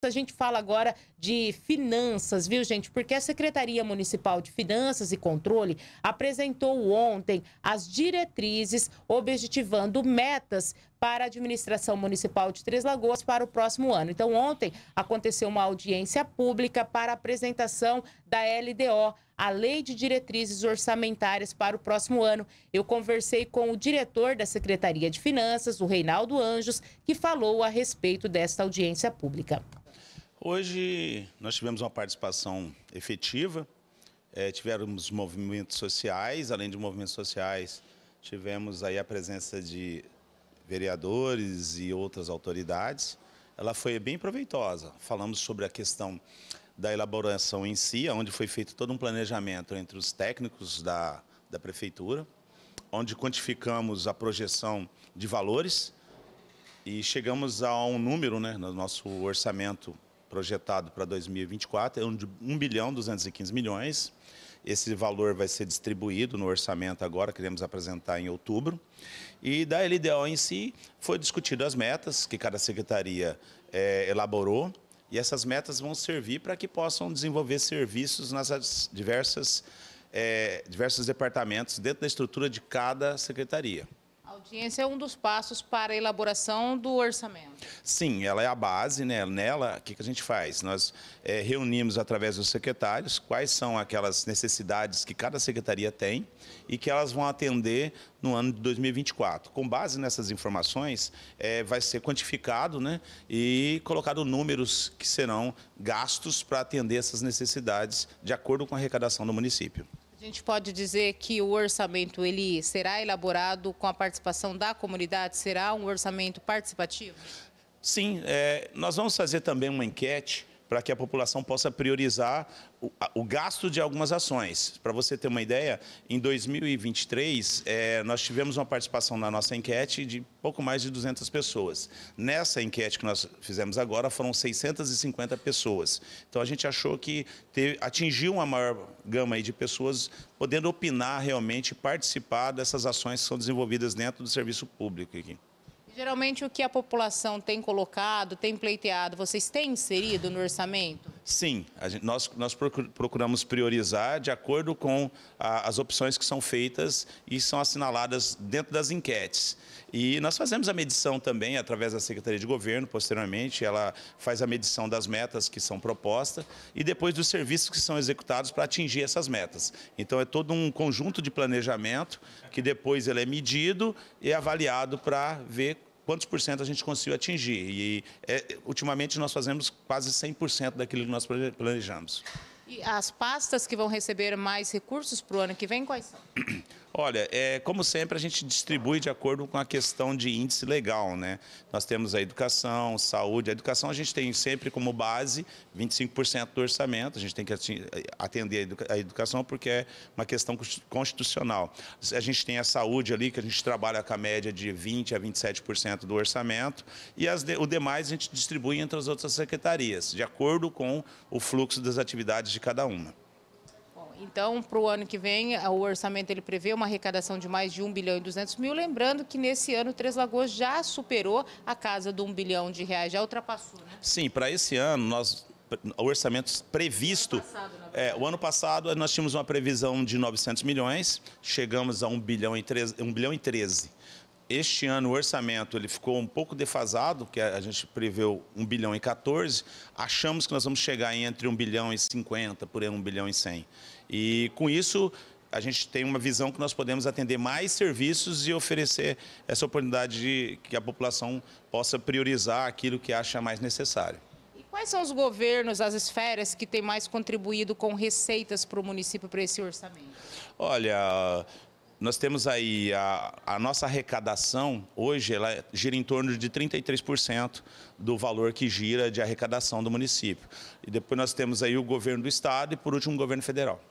A gente fala agora de finanças, viu, gente? Porque a Secretaria Municipal de Finanças e Controle apresentou ontem as diretrizes objetivando metas para a administração municipal de Três Lagoas para o próximo ano. Então, ontem aconteceu uma audiência pública para a apresentação da LDO, a Lei de Diretrizes Orçamentárias para o próximo ano. Eu conversei com o diretor da Secretaria de Finanças, o Reinaldo Anjos, que falou a respeito desta audiência pública. Hoje nós tivemos uma participação efetiva, é, tivemos movimentos sociais, além de movimentos sociais, tivemos aí a presença de vereadores e outras autoridades. Ela foi bem proveitosa. Falamos sobre a questão da elaboração em si, onde foi feito todo um planejamento entre os técnicos da, da prefeitura, onde quantificamos a projeção de valores e chegamos a um número né, no nosso orçamento projetado para 2024 é de 1 bilhão 215 milhões. Esse valor vai ser distribuído no orçamento agora, queremos apresentar em outubro. E da LDO em si, foi discutido as metas que cada secretaria é, elaborou, e essas metas vão servir para que possam desenvolver serviços nas diversas, é, diversos departamentos dentro da estrutura de cada secretaria audiência é um dos passos para a elaboração do orçamento. Sim, ela é a base, né? Nela, o que, que a gente faz? Nós é, reunimos através dos secretários quais são aquelas necessidades que cada secretaria tem e que elas vão atender no ano de 2024. Com base nessas informações, é, vai ser quantificado né, e colocado números que serão gastos para atender essas necessidades de acordo com a arrecadação do município. A gente pode dizer que o orçamento ele será elaborado com a participação da comunidade, será um orçamento participativo? Sim, é, nós vamos fazer também uma enquete para que a população possa priorizar o, o gasto de algumas ações. Para você ter uma ideia, em 2023, é, eh, nós tivemos uma participação na nossa enquete de pouco mais de 200 pessoas. Nessa enquete que nós fizemos agora, foram 650 pessoas. Então, a gente achou que teve, atingiu uma maior gama de pessoas podendo opinar realmente, participar dessas ações que são desenvolvidas dentro do serviço público aqui. Geralmente o que a população tem colocado, tem pleiteado, vocês têm inserido no orçamento? Sim, gente, nós, nós procuramos priorizar de acordo com a, as opções que são feitas e são assinaladas dentro das enquetes. E nós fazemos a medição também através da Secretaria de Governo, posteriormente, ela faz a medição das metas que são propostas e depois dos serviços que são executados para atingir essas metas. Então é todo um conjunto de planejamento que depois ele é medido e avaliado para ver quantos por cento a gente conseguiu atingir. E é, ultimamente nós fazemos quase 100% daquilo que nós planejamos. E as pastas que vão receber mais recursos para o ano que vem, quais são? Olha, é, como sempre, a gente distribui de acordo com a questão de índice legal, né? Nós temos a educação, saúde. A educação a gente tem sempre como base 25% do orçamento, a gente tem que atender a educação porque é uma questão constitucional. A gente tem a saúde ali, que a gente trabalha com a média de 20% a 27% do orçamento, e as, o demais a gente distribui entre as outras secretarias, de acordo com o fluxo das atividades de cada uma. Então, para o ano que vem, o orçamento ele prevê uma arrecadação de mais de 1 bilhão e 200 mil. Lembrando que nesse ano, Três Lagoas já superou a casa do 1 bilhão de reais, já ultrapassou. Né? Sim, para esse ano, nós o orçamento previsto. O ano, passado, né? é, o ano passado nós tínhamos uma previsão de 900 milhões, chegamos a 1 bilhão e 13, 1 bilhão e 13. Este ano o orçamento ele ficou um pouco defasado, porque a gente preveu 1 bilhão e 14, achamos que nós vamos chegar entre 1 bilhão e 50, por aí 1 bilhão e 100. E com isso a gente tem uma visão que nós podemos atender mais serviços e oferecer essa oportunidade de que a população possa priorizar aquilo que acha mais necessário. E quais são os governos, as esferas que têm mais contribuído com receitas para o município para esse orçamento? Olha, nós temos aí a, a nossa arrecadação, hoje ela gira em torno de 33% do valor que gira de arrecadação do município. E depois nós temos aí o governo do estado e, por último, o governo federal.